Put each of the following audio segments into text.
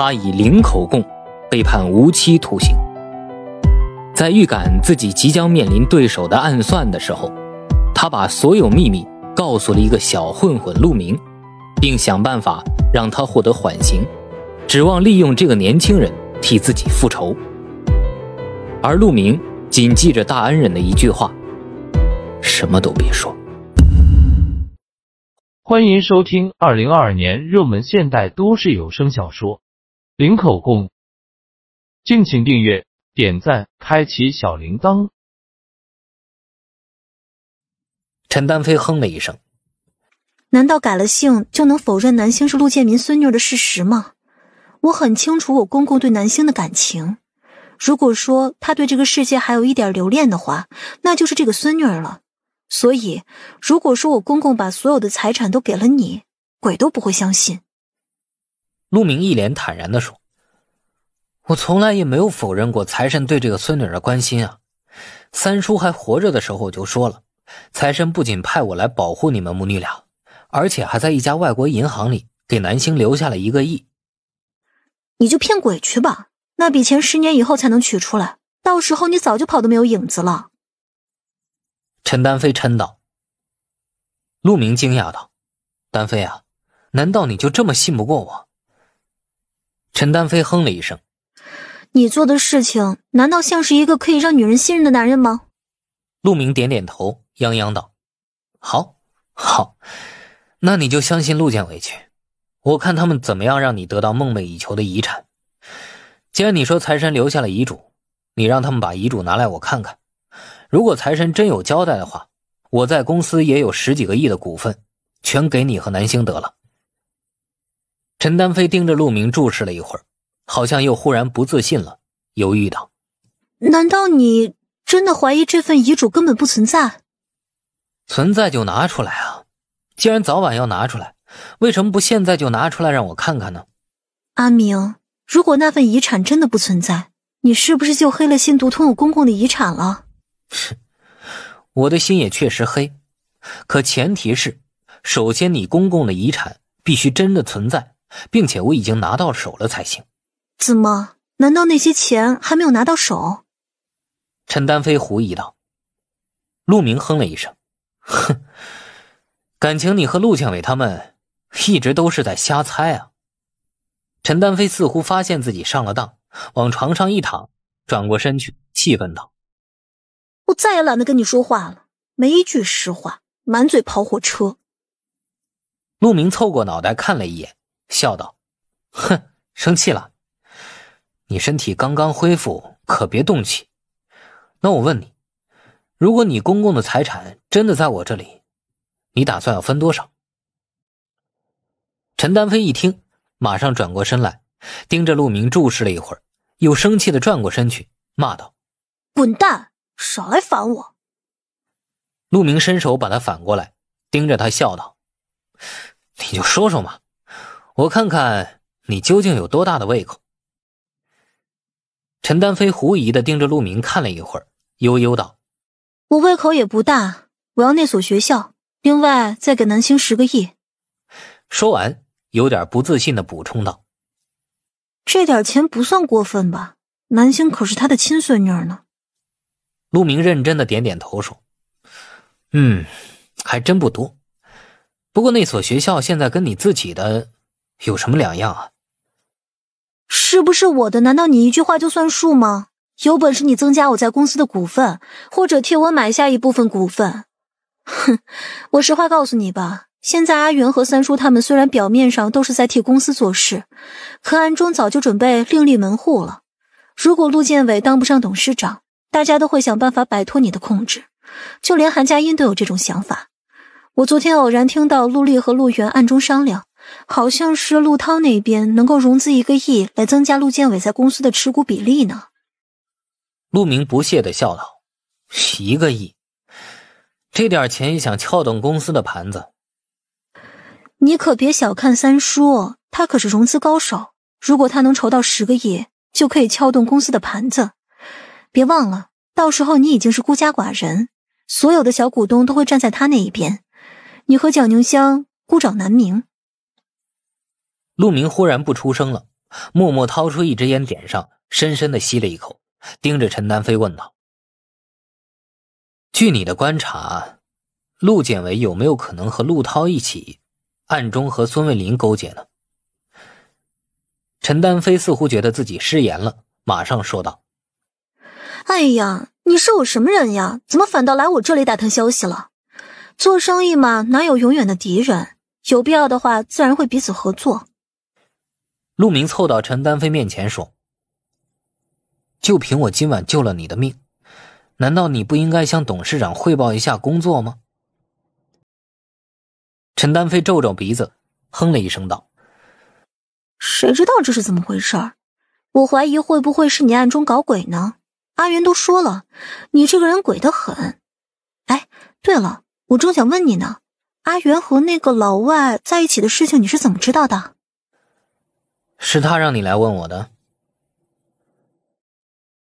他以零口供被判无期徒刑。在预感自己即将面临对手的暗算的时候，他把所有秘密告诉了一个小混混陆明，并想办法让他获得缓刑，指望利用这个年轻人替自己复仇。而陆明谨记着大恩人的一句话：“什么都别说。”欢迎收听二零二二年热门现代都市有声小说。零口供，敬请订阅、点赞、开启小铃铛。陈丹飞哼了一声：“难道改了姓就能否认南星是陆建民孙女的事实吗？我很清楚我公公对南星的感情。如果说他对这个世界还有一点留恋的话，那就是这个孙女儿了。所以，如果说我公公把所有的财产都给了你，鬼都不会相信。”陆明一脸坦然的说：“我从来也没有否认过财神对这个孙女的关心啊。三叔还活着的时候我就说了，财神不仅派我来保护你们母女俩，而且还在一家外国银行里给南星留下了一个亿。你就骗鬼去吧！那笔钱十年以后才能取出来，到时候你早就跑得没有影子了。”陈丹飞嗔道。陆明惊讶道：“丹飞啊，难道你就这么信不过我？”陈丹飞哼了一声：“你做的事情，难道像是一个可以让女人信任的男人吗？”陆明点点头，泱泱道：“好好，那你就相信陆建伟去，我看他们怎么样让你得到梦寐以求的遗产。既然你说财神留下了遗嘱，你让他们把遗嘱拿来我看看。如果财神真有交代的话，我在公司也有十几个亿的股份，全给你和南星得了。”陈丹飞盯着陆明注视了一会儿，好像又忽然不自信了，犹豫道：“难道你真的怀疑这份遗嘱根本不存在？存在就拿出来啊！既然早晚要拿出来，为什么不现在就拿出来让我看看呢？”阿明，如果那份遗产真的不存在，你是不是就黑了心独吞我公公的遗产了？我的心也确实黑，可前提是，首先你公公的遗产必须真的存在。并且我已经拿到手了才行。怎么？难道那些钱还没有拿到手？陈丹飞狐疑道。陆明哼了一声，哼，感情你和陆建伟他们一直都是在瞎猜啊。陈丹飞似乎发现自己上了当，往床上一躺，转过身去，气愤道：“我再也懒得跟你说话了，没一句实话，满嘴跑火车。”陆明凑过脑袋看了一眼。笑道：“哼，生气了？你身体刚刚恢复，可别动气。那我问你，如果你公公的财产真的在我这里，你打算要分多少？”陈丹飞一听，马上转过身来，盯着陆明注视了一会儿，又生气的转过身去，骂道：“滚蛋，少来烦我！”陆明伸手把他反过来，盯着他笑道：“你就说说嘛。”我看看你究竟有多大的胃口。陈丹飞狐疑的盯着陆明看了一会儿，悠悠道：“我胃口也不大，我要那所学校，另外再给南星十个亿。”说完，有点不自信的补充道：“这点钱不算过分吧？南星可是他的亲孙女呢。”陆明认真的点点头说：“嗯，还真不多。不过那所学校现在跟你自己的。”有什么两样啊？是不是我的？难道你一句话就算数吗？有本事你增加我在公司的股份，或者替我买下一部分股份。哼，我实话告诉你吧，现在阿元和三叔他们虽然表面上都是在替公司做事，可暗中早就准备另立门户了。如果陆建伟当不上董事长，大家都会想办法摆脱你的控制。就连韩佳音都有这种想法。我昨天偶然听到陆丽和陆元暗中商量。好像是陆涛那边能够融资一个亿来增加陆建伟在公司的持股比例呢。陆明不屑地笑道：“一个亿，这点钱也想撬动公司的盘子？你可别小看三叔，他可是融资高手。如果他能筹到十个亿，就可以撬动公司的盘子。别忘了，到时候你已经是孤家寡人，所有的小股东都会站在他那一边，你和蒋宁香孤掌难鸣。”陆明忽然不出声了，默默掏出一支烟，点上，深深的吸了一口，盯着陈丹飞问道：“据你的观察，陆建伟有没有可能和陆涛一起，暗中和孙卫林勾结呢？”陈丹飞似乎觉得自己失言了，马上说道：“哎呀，你是我什么人呀？怎么反倒来我这里打探消息了？做生意嘛，哪有永远的敌人？有必要的话，自然会彼此合作。”陆明凑到陈丹飞面前说：“就凭我今晚救了你的命，难道你不应该向董事长汇报一下工作吗？”陈丹飞皱皱鼻子，哼了一声道：“谁知道这是怎么回事？我怀疑会不会是你暗中搞鬼呢？阿元都说了，你这个人鬼的很。哎，对了，我正想问你呢，阿元和那个老外在一起的事情，你是怎么知道的？”是他让你来问我的，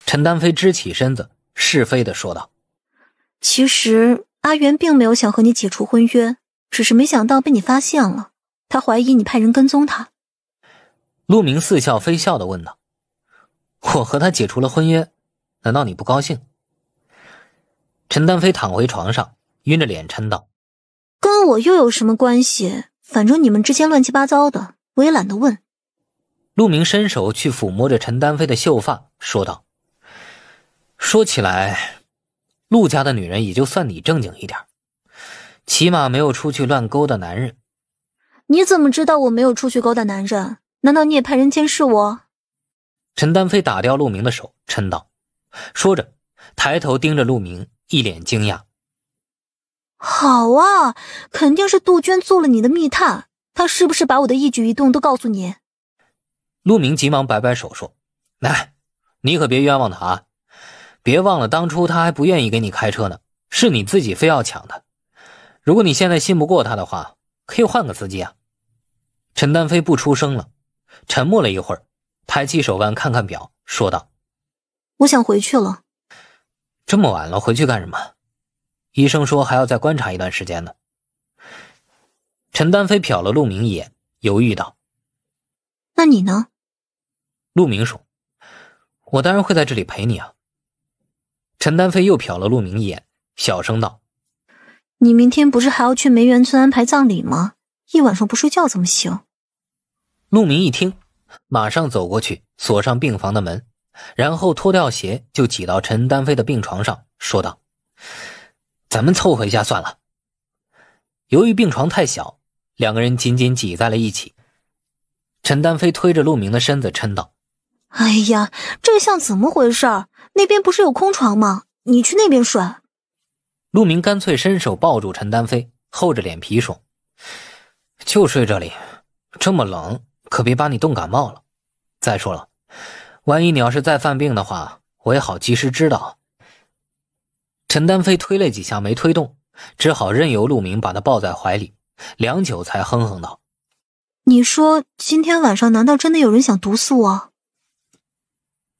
陈丹飞支起身子，是非的说道：“其实阿元并没有想和你解除婚约，只是没想到被你发现了。他怀疑你派人跟踪他。”陆明似笑非笑的问道：“我和他解除了婚约，难道你不高兴？”陈丹飞躺回床上，晕着脸嗔道：“跟我又有什么关系？反正你们之间乱七八糟的，我也懒得问。”陆明伸手去抚摸着陈丹飞的秀发，说道：“说起来，陆家的女人也就算你正经一点起码没有出去乱勾搭男人。你怎么知道我没有出去勾搭男人？难道你也派人监视我？”陈丹飞打掉陆明的手，嗔道：“说着，抬头盯着陆明，一脸惊讶：‘好啊，肯定是杜鹃做了你的密探。她是不是把我的一举一动都告诉你？’”陆明急忙摆摆手说：“来，你可别冤枉他啊！别忘了当初他还不愿意给你开车呢，是你自己非要抢的。如果你现在信不过他的话，可以换个司机啊。”陈丹飞不出声了，沉默了一会儿，抬起手腕看看表，说道：“我想回去了。”这么晚了回去干什么？医生说还要再观察一段时间呢。陈丹飞瞟了陆明一眼，犹豫道：“那你呢？”陆明说：“我当然会在这里陪你啊。”陈丹飞又瞟了陆明一眼，小声道：“你明天不是还要去梅园村安排葬礼吗？一晚上不睡觉怎么行？”陆明一听，马上走过去锁上病房的门，然后脱掉鞋就挤到陈丹飞的病床上，说道：“咱们凑合一下算了。”由于病床太小，两个人紧紧挤在了一起。陈丹飞推着陆明的身子，嗔道。哎呀，这像怎么回事儿？那边不是有空床吗？你去那边睡。陆明干脆伸手抱住陈丹飞，厚着脸皮说：“就睡这里，这么冷，可别把你冻感冒了。再说了，万一你要是再犯病的话，我也好及时知道。”陈丹飞推了几下没推动，只好任由陆明把他抱在怀里，良久才哼哼道：“你说今天晚上难道真的有人想毒死我？”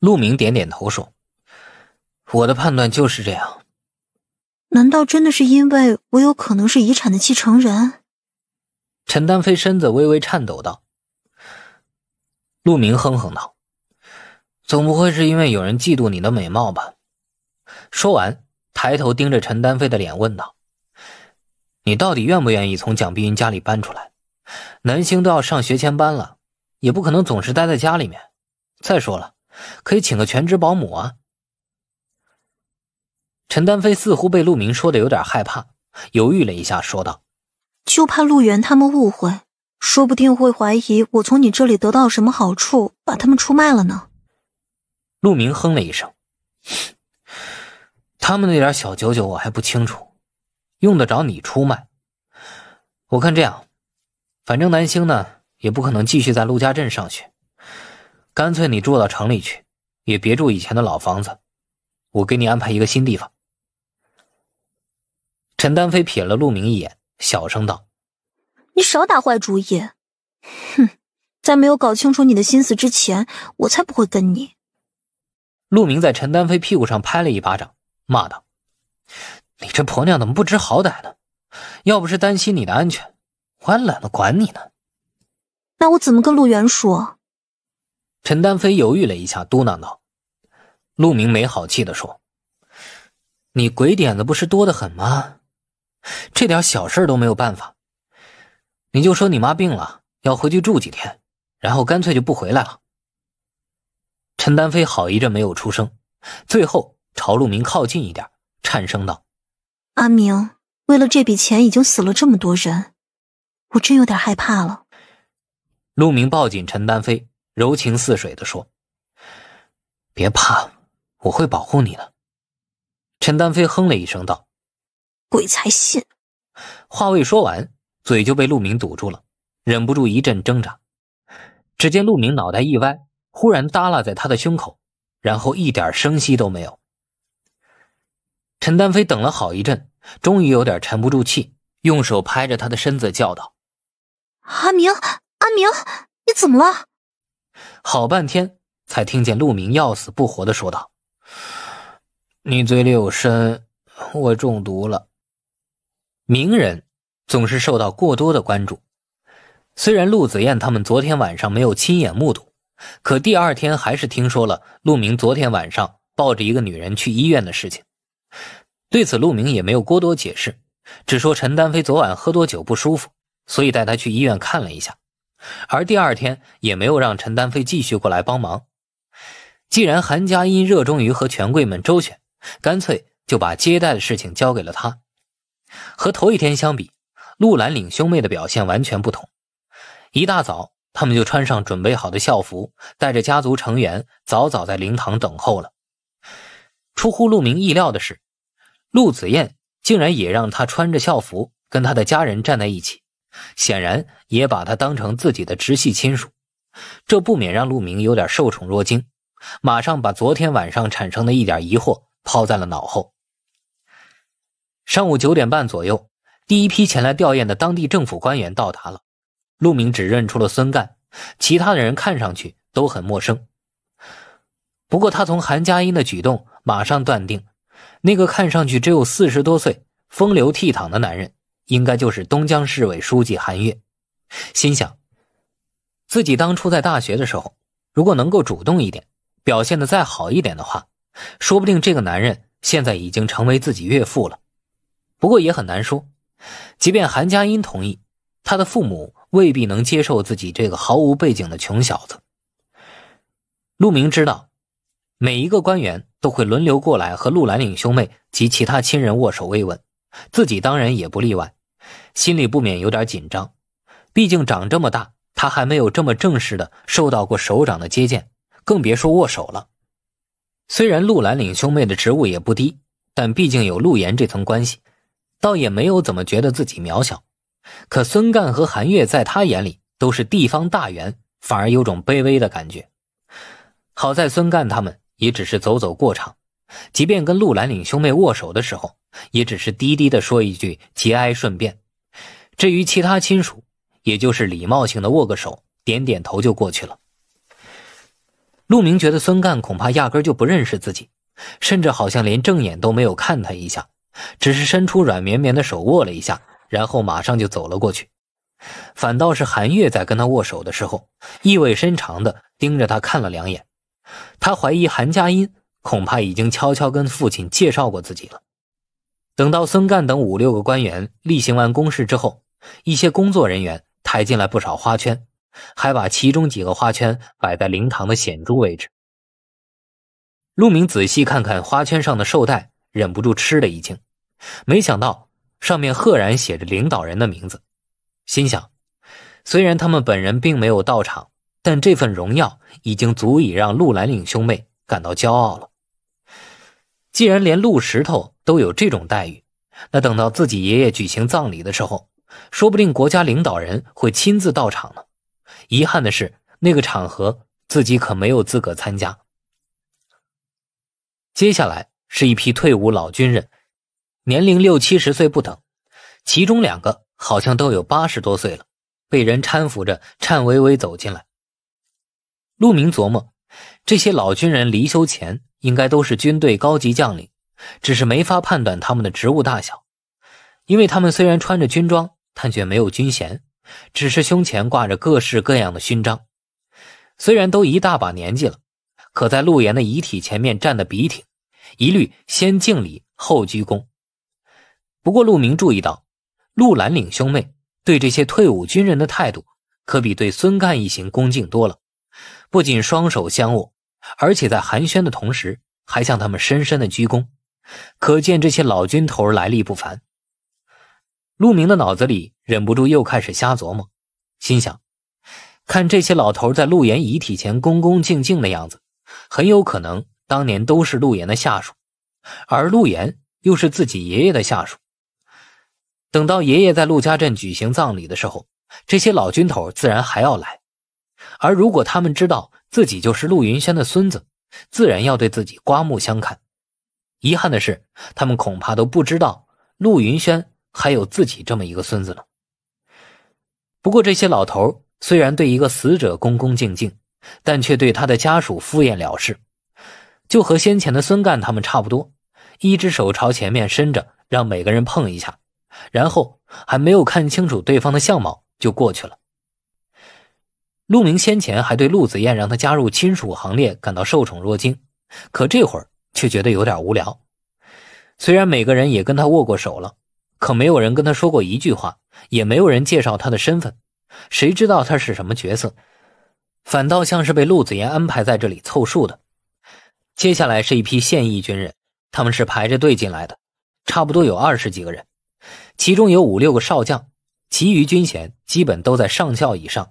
陆明点点头说：“我的判断就是这样。”难道真的是因为我有可能是遗产的继承人？”陈丹飞身子微微颤抖道。陆明哼哼道：“总不会是因为有人嫉妒你的美貌吧？”说完，抬头盯着陈丹飞的脸问道：“你到底愿不愿意从蒋碧云家里搬出来？南星都要上学前班了，也不可能总是待在家里面。再说了。”可以请个全职保姆啊！陈丹飞似乎被陆明说的有点害怕，犹豫了一下，说道：“就怕陆源他们误会，说不定会怀疑我从你这里得到什么好处，把他们出卖了呢。”陆明哼了一声：“ 他们那点小九九我还不清楚，用得着你出卖？我看这样，反正南星呢也不可能继续在陆家镇上学。”干脆你住到城里去，也别住以前的老房子，我给你安排一个新地方。陈丹飞瞥了陆明一眼，小声道：“你少打坏主意，哼，在没有搞清楚你的心思之前，我才不会跟你。”陆明在陈丹飞屁股上拍了一巴掌，骂道：“你这婆娘怎么不知好歹呢？要不是担心你的安全，我还懒得管你呢。”那我怎么跟陆源说？陈丹飞犹豫了一下，嘟囔道：“陆明，没好气的说，你鬼点子不是多得很吗？这点小事都没有办法，你就说你妈病了，要回去住几天，然后干脆就不回来了。”陈丹飞好一阵没有出声，最后朝陆明靠近一点，颤声道：“阿明，为了这笔钱，已经死了这么多人，我真有点害怕了。”陆明抱紧陈丹飞。柔情似水的说：“别怕，我会保护你的。”陈丹飞哼了一声道：“鬼才信！”话未说完，嘴就被陆明堵住了，忍不住一阵挣扎。只见陆明脑袋一歪，忽然耷拉在他的胸口，然后一点声息都没有。陈丹飞等了好一阵，终于有点沉不住气，用手拍着他的身子叫道：“阿明，阿明，你怎么了？”好半天才听见陆明要死不活的说道：“你嘴里有参，我中毒了。”名人总是受到过多的关注，虽然陆子燕他们昨天晚上没有亲眼目睹，可第二天还是听说了陆明昨天晚上抱着一个女人去医院的事情。对此，陆明也没有过多解释，只说陈丹飞昨晚喝多酒不舒服，所以带他去医院看了一下。而第二天也没有让陈丹飞继续过来帮忙。既然韩佳音热衷于和权贵们周旋，干脆就把接待的事情交给了他。和头一天相比，陆兰岭兄妹的表现完全不同。一大早，他们就穿上准备好的校服，带着家族成员早早在灵堂等候了。出乎陆明意料的是，陆子彦竟然也让他穿着校服跟他的家人站在一起。显然也把他当成自己的直系亲属，这不免让陆明有点受宠若惊，马上把昨天晚上产生的一点疑惑抛在了脑后。上午九点半左右，第一批前来吊唁的当地政府官员到达了。陆明只认出了孙干，其他的人看上去都很陌生。不过他从韩佳音的举动马上断定，那个看上去只有四十多岁、风流倜傥的男人。应该就是东江市委书记韩月，心想，自己当初在大学的时候，如果能够主动一点，表现的再好一点的话，说不定这个男人现在已经成为自己岳父了。不过也很难说，即便韩佳音同意，他的父母未必能接受自己这个毫无背景的穷小子。陆明知道，每一个官员都会轮流过来和陆兰岭兄妹及其他亲人握手慰问。自己当然也不例外，心里不免有点紧张。毕竟长这么大，他还没有这么正式的受到过首长的接见，更别说握手了。虽然陆兰岭兄妹的职务也不低，但毕竟有陆岩这层关系，倒也没有怎么觉得自己渺小。可孙干和韩月在他眼里都是地方大员，反而有种卑微的感觉。好在孙干他们也只是走走过场。即便跟陆兰岭兄妹握手的时候，也只是低低地说一句“节哀顺变”。至于其他亲属，也就是礼貌性的握个手，点点头就过去了。陆明觉得孙干恐怕压根就不认识自己，甚至好像连正眼都没有看他一下，只是伸出软绵绵的手握了一下，然后马上就走了过去。反倒是韩月在跟他握手的时候，意味深长地盯着他看了两眼。他怀疑韩佳音。恐怕已经悄悄跟父亲介绍过自己了。等到孙干等五六个官员例行完公事之后，一些工作人员抬进来不少花圈，还把其中几个花圈摆在灵堂的显著位置。陆明仔细看看花圈上的绶带，忍不住吃了一惊，没想到上面赫然写着领导人的名字，心想：虽然他们本人并没有到场，但这份荣耀已经足以让陆兰岭兄妹感到骄傲了。既然连陆石头都有这种待遇，那等到自己爷爷举行葬礼的时候，说不定国家领导人会亲自到场呢。遗憾的是，那个场合自己可没有资格参加。接下来是一批退伍老军人，年龄六七十岁不等，其中两个好像都有八十多岁了，被人搀扶着颤巍巍走进来。陆明琢磨，这些老军人离休前。应该都是军队高级将领，只是没法判断他们的职务大小，因为他们虽然穿着军装，但却没有军衔，只是胸前挂着各式各样的勋章。虽然都一大把年纪了，可在陆岩的遗体前面站得笔挺，一律先敬礼后鞠躬。不过陆明注意到，陆兰岭兄妹对这些退伍军人的态度，可比对孙干一行恭敬多了，不仅双手相握。而且在寒暄的同时，还向他们深深的鞠躬，可见这些老军头来历不凡。陆明的脑子里忍不住又开始瞎琢磨，心想：看这些老头在陆岩遗体前恭恭敬敬的样子，很有可能当年都是陆岩的下属，而陆岩又是自己爷爷的下属。等到爷爷在陆家镇举行葬礼的时候，这些老军头自然还要来。而如果他们知道自己就是陆云轩的孙子，自然要对自己刮目相看。遗憾的是，他们恐怕都不知道陆云轩还有自己这么一个孙子呢。不过这些老头虽然对一个死者恭恭敬敬，但却对他的家属敷衍了事，就和先前的孙干他们差不多，一只手朝前面伸着，让每个人碰一下，然后还没有看清楚对方的相貌就过去了。陆明先前还对陆子彦让他加入亲属行列感到受宠若惊，可这会儿却觉得有点无聊。虽然每个人也跟他握过手了，可没有人跟他说过一句话，也没有人介绍他的身份，谁知道他是什么角色？反倒像是被陆子言安排在这里凑数的。接下来是一批现役军人，他们是排着队进来的，差不多有二十几个人，其中有五六个少将，其余军衔基本都在上校以上。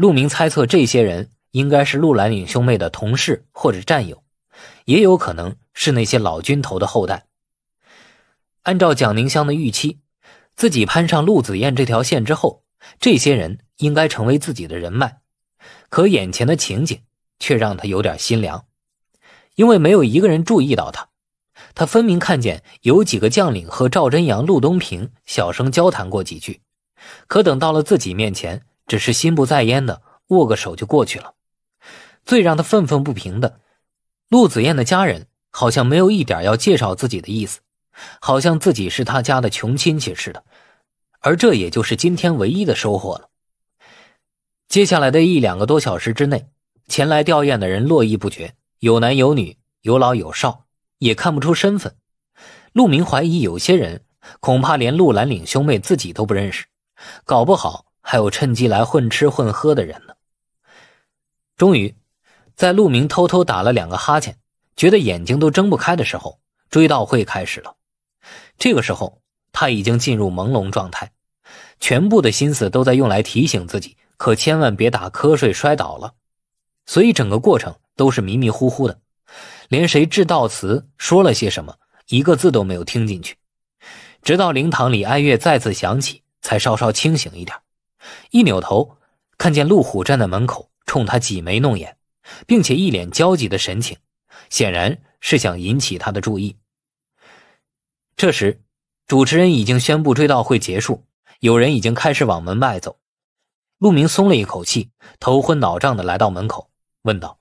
陆明猜测，这些人应该是陆兰影兄妹的同事或者战友，也有可能是那些老军头的后代。按照蒋宁香的预期，自己攀上陆子燕这条线之后，这些人应该成为自己的人脉。可眼前的情景却让他有点心凉，因为没有一个人注意到他。他分明看见有几个将领和赵真阳、陆东平小声交谈过几句，可等到了自己面前。只是心不在焉的握个手就过去了。最让他愤愤不平的，陆子燕的家人好像没有一点要介绍自己的意思，好像自己是他家的穷亲戚似的。而这也就是今天唯一的收获了。接下来的一两个多小时之内，前来吊唁的人络绎不绝，有男有女，有老有少，也看不出身份。陆明怀疑有些人恐怕连陆兰岭兄妹自己都不认识，搞不好。还有趁机来混吃混喝的人呢。终于，在陆明偷偷打了两个哈欠，觉得眼睛都睁不开的时候，追悼会开始了。这个时候他已经进入朦胧状态，全部的心思都在用来提醒自己，可千万别打瞌睡摔倒了。所以整个过程都是迷迷糊糊的，连谁致悼词说了些什么，一个字都没有听进去。直到灵堂里哀乐再次响起，才稍稍清醒一点。一扭头，看见陆虎站在门口，冲他挤眉弄眼，并且一脸焦急的神情，显然是想引起他的注意。这时，主持人已经宣布追悼会结束，有人已经开始往门外走。陆明松了一口气，头昏脑胀的来到门口，问道：“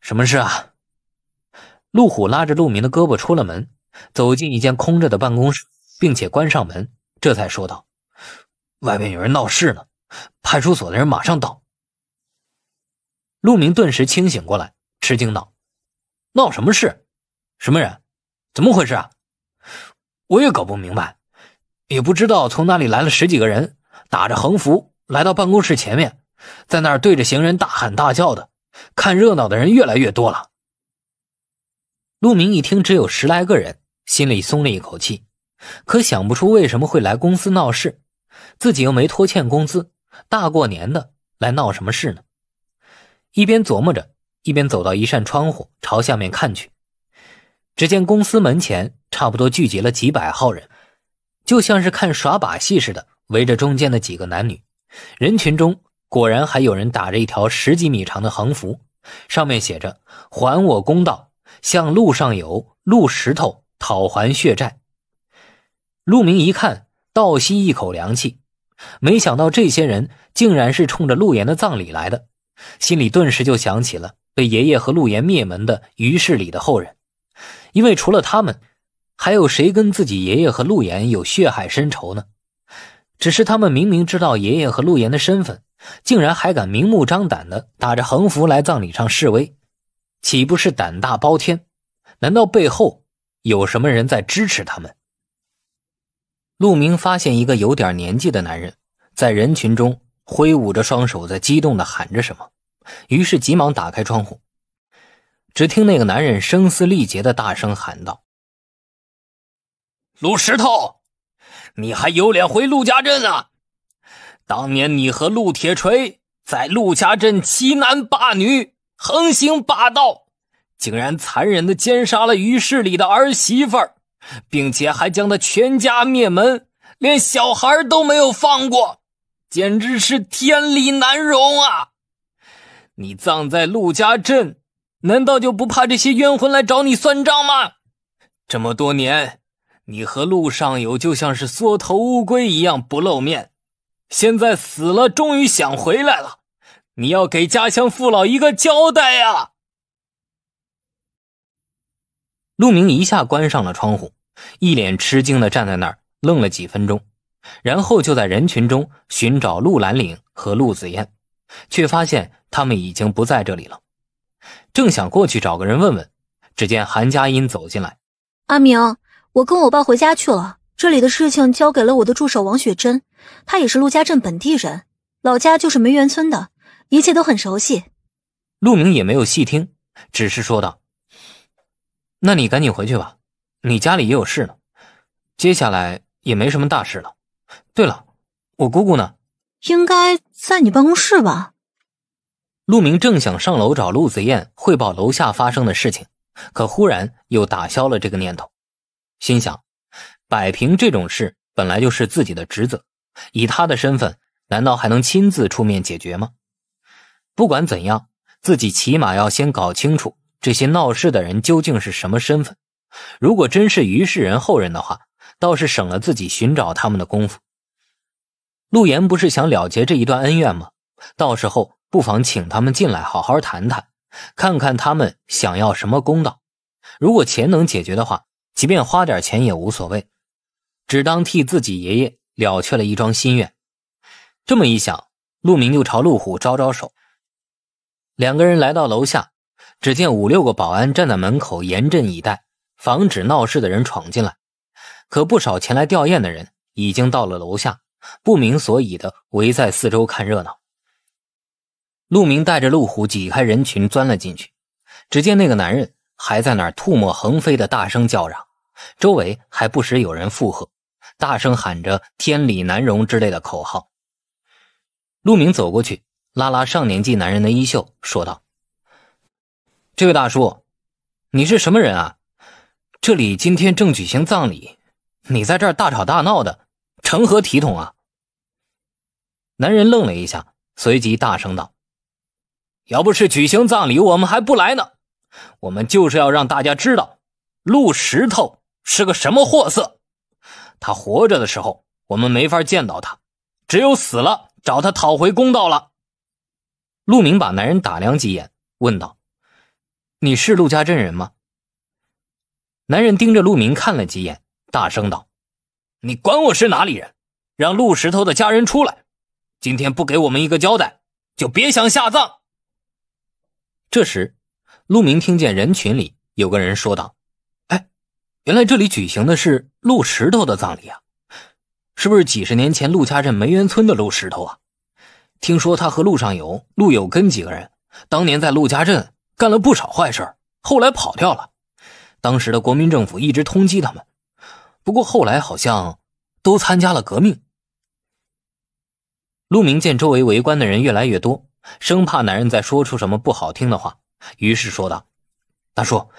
什么事啊？”陆虎拉着陆明的胳膊出了门，走进一间空着的办公室，并且关上门，这才说道。外面有人闹事呢，派出所的人马上到。陆明顿时清醒过来，吃惊道：“闹什么事？什么人？怎么回事啊？我也搞不明白，也不知道从哪里来了十几个人，打着横幅来到办公室前面，在那儿对着行人大喊大叫的。看热闹的人越来越多了。”陆明一听只有十来个人，心里松了一口气，可想不出为什么会来公司闹事。自己又没拖欠工资，大过年的来闹什么事呢？一边琢磨着，一边走到一扇窗户，朝下面看去。只见公司门前差不多聚集了几百号人，就像是看耍把戏似的围着中间的几个男女。人群中果然还有人打着一条十几米长的横幅，上面写着“还我公道，向陆上游、陆石头讨还血债。”陆明一看。倒吸一口凉气，没想到这些人竟然是冲着陆岩的葬礼来的，心里顿时就想起了被爷爷和陆岩灭门的于世礼的后人，因为除了他们，还有谁跟自己爷爷和陆岩有血海深仇呢？只是他们明明知道爷爷和陆岩的身份，竟然还敢明目张胆的打着横幅来葬礼上示威，岂不是胆大包天？难道背后有什么人在支持他们？陆明发现一个有点年纪的男人在人群中挥舞着双手，在激动的喊着什么，于是急忙打开窗户。只听那个男人声嘶力竭的大声喊道：“陆石头，你还有脸回陆家镇啊？当年你和陆铁锤在陆家镇欺男霸女，横行霸道，竟然残忍的奸杀了于市里的儿媳妇儿！”并且还将他全家灭门，连小孩都没有放过，简直是天理难容啊！你葬在陆家镇，难道就不怕这些冤魂来找你算账吗？这么多年，你和陆尚友就像是缩头乌龟一样不露面，现在死了，终于想回来了，你要给家乡父老一个交代呀！陆明一下关上了窗户。一脸吃惊的站在那儿，愣了几分钟，然后就在人群中寻找陆兰岭和陆子燕，却发现他们已经不在这里了。正想过去找个人问问，只见韩佳音走进来：“阿明，我跟我爸回家去了，这里的事情交给了我的助手王雪珍，她也是陆家镇本地人，老家就是梅园村的，一切都很熟悉。”陆明也没有细听，只是说道：“那你赶紧回去吧。”你家里也有事呢，接下来也没什么大事了。对了，我姑姑呢？应该在你办公室吧。陆明正想上楼找陆子燕汇报楼下发生的事情，可忽然又打消了这个念头，心想：摆平这种事本来就是自己的职责，以他的身份，难道还能亲自出面解决吗？不管怎样，自己起码要先搞清楚这些闹事的人究竟是什么身份。如果真是于世仁后人的话，倒是省了自己寻找他们的功夫。陆岩不是想了结这一段恩怨吗？到时候不妨请他们进来，好好谈谈，看看他们想要什么公道。如果钱能解决的话，即便花点钱也无所谓，只当替自己爷爷了却了一桩心愿。这么一想，陆明就朝陆虎招招手，两个人来到楼下，只见五六个保安站在门口严阵以待。防止闹事的人闯进来，可不少前来吊唁的人已经到了楼下，不明所以的围在四周看热闹。陆明带着陆虎挤开人群钻了进去，只见那个男人还在那儿唾沫横飞的大声叫嚷，周围还不时有人附和，大声喊着“天理难容”之类的口号。陆明走过去，拉拉上年纪男人的衣袖，说道：“这位大叔，你是什么人啊？”这里今天正举行葬礼，你在这儿大吵大闹的，成何体统啊？男人愣了一下，随即大声道：“要不是举行葬礼，我们还不来呢。我们就是要让大家知道，陆石头是个什么货色。他活着的时候，我们没法见到他，只有死了找他讨回公道了。”陆明把男人打量几眼，问道：“你是陆家镇人吗？”男人盯着陆明看了几眼，大声道：“你管我是哪里人？让陆石头的家人出来！今天不给我们一个交代，就别想下葬！”这时，陆明听见人群里有个人说道：“哎，原来这里举行的是陆石头的葬礼啊？是不是几十年前陆家镇梅园村的陆石头啊？听说他和陆上游、陆有根几个人当年在陆家镇干了不少坏事后来跑掉了。”当时的国民政府一直通缉他们，不过后来好像都参加了革命。陆明见周围围观的人越来越多，生怕男人再说出什么不好听的话，于是说道：“大叔，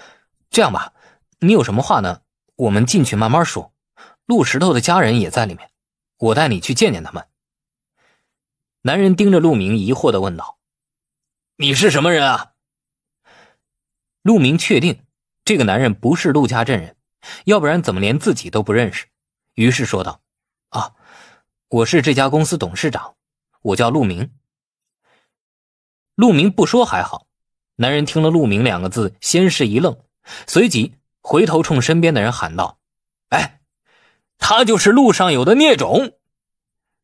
这样吧，你有什么话呢？我们进去慢慢说。陆石头的家人也在里面，我带你去见见他们。”男人盯着陆明，疑惑的问道：“你是什么人啊？”陆明确定。这个男人不是陆家镇人，要不然怎么连自己都不认识？于是说道：“啊，我是这家公司董事长，我叫陆明。”陆明不说还好，男人听了“陆明”两个字，先是一愣，随即回头冲身边的人喊道：“哎，他就是陆上有的孽种，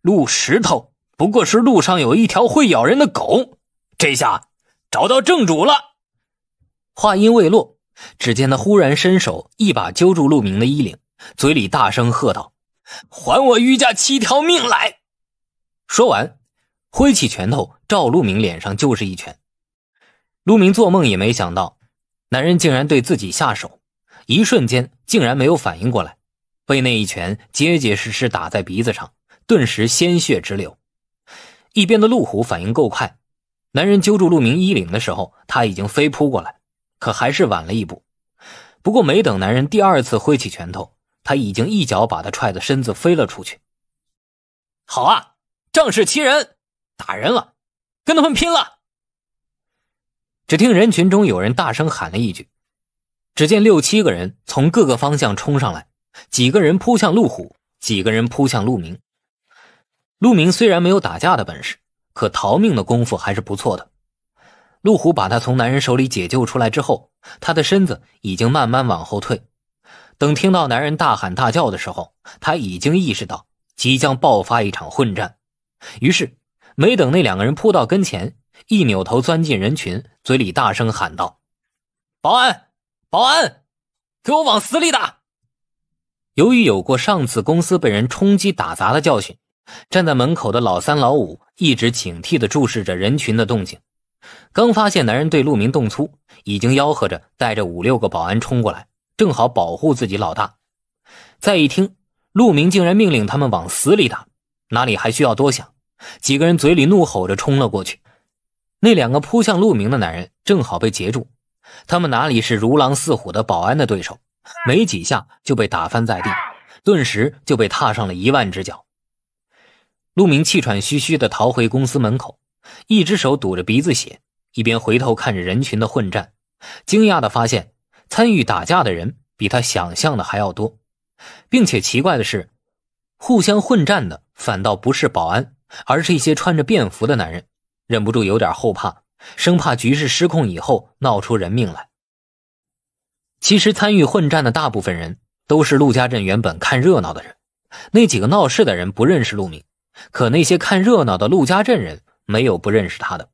陆石头，不过是陆上有一条会咬人的狗。这下找到正主了。”话音未落。只见他忽然伸手，一把揪住陆明的衣领，嘴里大声喝道：“还我余家七条命来！”说完，挥起拳头，照陆明脸上就是一拳。陆明做梦也没想到，男人竟然对自己下手，一瞬间竟然没有反应过来，被那一拳结结实实打在鼻子上，顿时鲜血直流。一边的陆虎反应够快，男人揪住陆明衣领的时候，他已经飞扑过来。可还是晚了一步，不过没等男人第二次挥起拳头，他已经一脚把他踹的身子飞了出去。好啊，仗势欺人，打人了，跟他们拼了！只听人群中有人大声喊了一句，只见六七个人从各个方向冲上来，几个人扑向陆虎，几个人扑向陆明。陆明虽然没有打架的本事，可逃命的功夫还是不错的。路虎把他从男人手里解救出来之后，他的身子已经慢慢往后退。等听到男人大喊大叫的时候，他已经意识到即将爆发一场混战。于是，没等那两个人扑到跟前，一扭头钻进人群，嘴里大声喊道：“保安，保安，给我往死里打！”由于有过上次公司被人冲击打砸的教训，站在门口的老三、老五一直警惕的注视着人群的动静。刚发现男人对陆明动粗，已经吆喝着带着五六个保安冲过来，正好保护自己老大。再一听，陆明竟然命令他们往死里打，哪里还需要多想？几个人嘴里怒吼着冲了过去。那两个扑向陆明的男人正好被截住，他们哪里是如狼似虎的保安的对手？没几下就被打翻在地，顿时就被踏上了一万只脚。陆明气喘吁吁的逃回公司门口。一只手堵着鼻子血，一边回头看着人群的混战，惊讶的发现参与打架的人比他想象的还要多，并且奇怪的是，互相混战的反倒不是保安，而是一些穿着便服的男人，忍不住有点后怕，生怕局势失控以后闹出人命来。其实参与混战的大部分人都是陆家镇原本看热闹的人，那几个闹事的人不认识陆明，可那些看热闹的陆家镇人。没有不认识他的。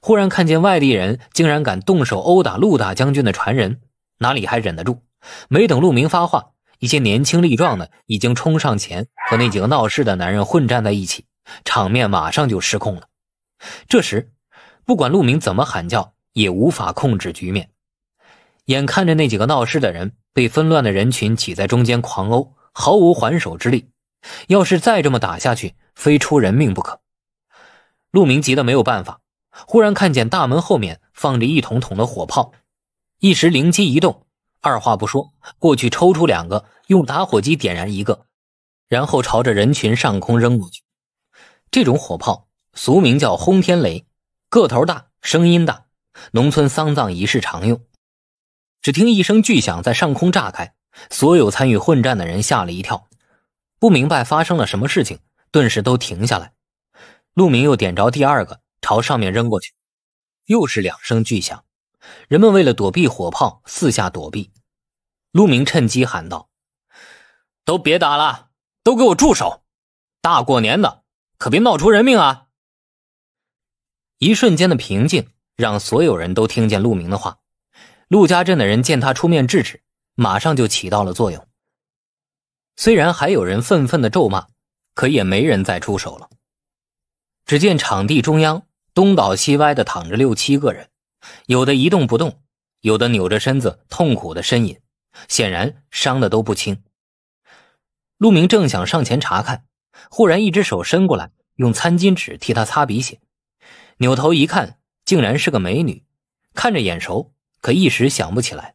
忽然看见外地人竟然敢动手殴打陆大将军的传人，哪里还忍得住？没等陆明发话，一些年轻力壮的已经冲上前，和那几个闹事的男人混战在一起，场面马上就失控了。这时，不管陆明怎么喊叫，也无法控制局面。眼看着那几个闹事的人被纷乱的人群挤在中间狂殴，毫无还手之力。要是再这么打下去，非出人命不可。陆明急得没有办法，忽然看见大门后面放着一桶桶的火炮，一时灵机一动，二话不说过去抽出两个，用打火机点燃一个，然后朝着人群上空扔过去。这种火炮俗名叫“轰天雷”，个头大，声音大，农村丧葬仪式常用。只听一声巨响在上空炸开，所有参与混战的人吓了一跳，不明白发生了什么事情，顿时都停下来。陆明又点着第二个，朝上面扔过去，又是两声巨响。人们为了躲避火炮，四下躲避。陆明趁机喊道：“都别打了，都给我住手！大过年的，可别闹出人命啊！”一瞬间的平静，让所有人都听见陆明的话。陆家镇的人见他出面制止，马上就起到了作用。虽然还有人愤愤的咒骂，可也没人再出手了。只见场地中央东倒西歪的躺着六七个人，有的一动不动，有的扭着身子痛苦的呻吟，显然伤的都不轻。陆明正想上前查看，忽然一只手伸过来，用餐巾纸替他擦鼻血，扭头一看，竟然是个美女，看着眼熟，可一时想不起来。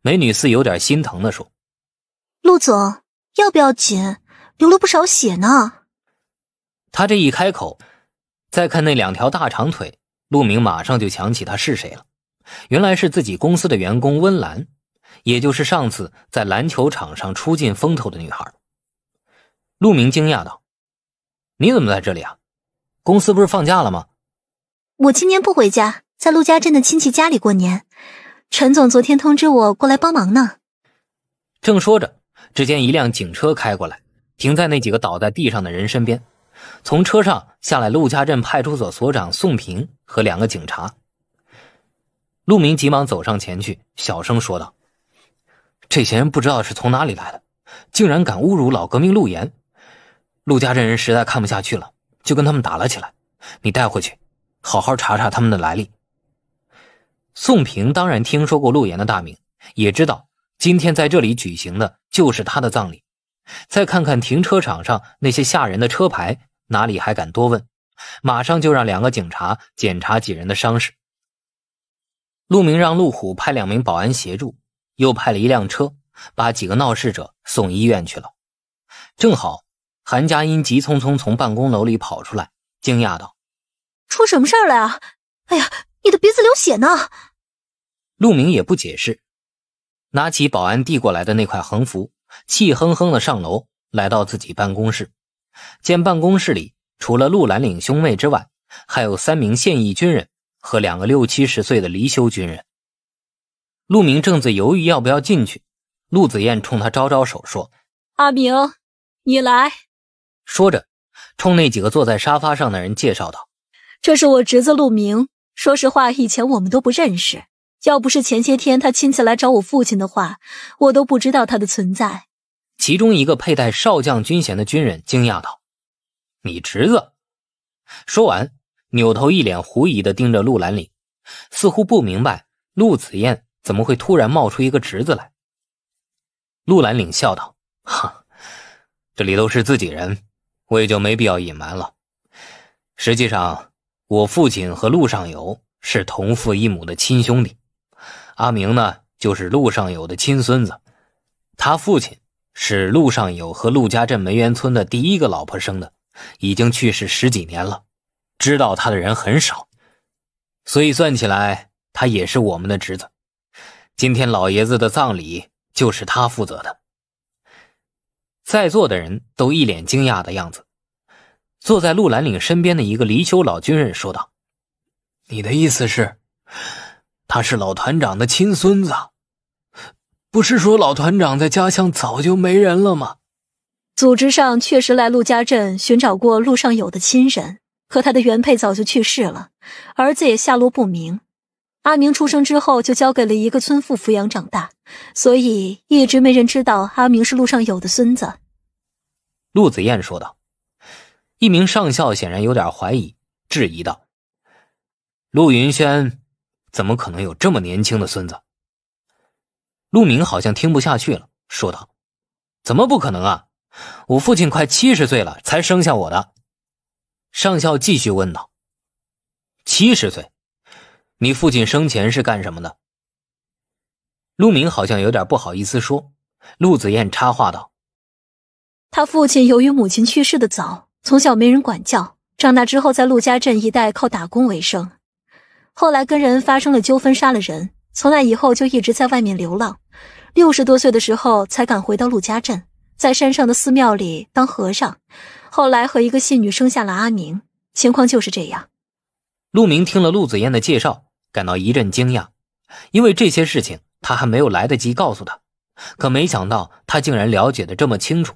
美女似有点心疼的说：“陆总，要不要紧？流了不少血呢。”他这一开口，再看那两条大长腿，陆明马上就想起他是谁了，原来是自己公司的员工温岚，也就是上次在篮球场上出尽风头的女孩。陆明惊讶道：“你怎么在这里啊？公司不是放假了吗？”“我今年不回家，在陆家镇的亲戚家里过年。陈总昨天通知我过来帮忙呢。”正说着，只见一辆警车开过来，停在那几个倒在地上的人身边。从车上下来，陆家镇派出所所长宋平和两个警察。陆明急忙走上前去，小声说道：“这些人不知道是从哪里来的，竟然敢侮辱老革命陆岩！陆家镇人实在看不下去了，就跟他们打了起来。你带回去，好好查查他们的来历。”宋平当然听说过陆岩的大名，也知道今天在这里举行的就是他的葬礼。再看看停车场上那些吓人的车牌。哪里还敢多问？马上就让两个警察检查几人的伤势。陆明让陆虎派两名保安协助，又派了一辆车把几个闹事者送医院去了。正好韩佳音急匆匆从办公楼里跑出来，惊讶道：“出什么事儿了？哎呀，你的鼻子流血呢！”陆明也不解释，拿起保安递过来的那块横幅，气哼哼的上楼，来到自己办公室。见办公室里除了陆兰岭兄妹之外，还有三名现役军人和两个六七十岁的离休军人。陆明正在犹豫要不要进去，陆子燕冲他招招手说：“阿明，你来。”说着，冲那几个坐在沙发上的人介绍道：“这是我侄子陆明。说实话，以前我们都不认识，要不是前些天他亲自来找我父亲的话，我都不知道他的存在。”其中一个佩戴少将军衔的军人惊讶道：“你侄子？”说完，扭头一脸狐疑的盯着陆兰岭，似乎不明白陆子燕怎么会突然冒出一个侄子来。陆兰岭笑道：“哈，这里都是自己人，我也就没必要隐瞒了。实际上，我父亲和陆上游是同父异母的亲兄弟，阿明呢，就是陆上游的亲孙子，他父亲。”是陆尚友和陆家镇梅园村的第一个老婆生的，已经去世十几年了，知道他的人很少，所以算起来他也是我们的侄子。今天老爷子的葬礼就是他负责的，在座的人都一脸惊讶的样子。坐在陆兰岭身边的一个离休老军人说道：“你的意思是，他是老团长的亲孙子？”不是说老团长在家乡早就没人了吗？组织上确实来陆家镇寻找过陆尚有的亲人，可他的原配早就去世了，儿子也下落不明。阿明出生之后就交给了一个村妇抚养长大，所以一直没人知道阿明是陆尚有的孙子。陆子燕说道。一名上校显然有点怀疑，质疑道：“陆云轩怎么可能有这么年轻的孙子？”陆明好像听不下去了，说道：“怎么不可能啊？我父亲快七十岁了才生下我的。”上校继续问道：“七十岁，你父亲生前是干什么的？”陆明好像有点不好意思说。陆子燕插话道：“他父亲由于母亲去世的早，从小没人管教，长大之后在陆家镇一带靠打工为生，后来跟人发生了纠纷，杀了人。”从那以后就一直在外面流浪，六十多岁的时候才敢回到陆家镇，在山上的寺庙里当和尚，后来和一个信女生下了阿明，情况就是这样。陆明听了陆子燕的介绍，感到一阵惊讶，因为这些事情他还没有来得及告诉他，可没想到他竟然了解的这么清楚，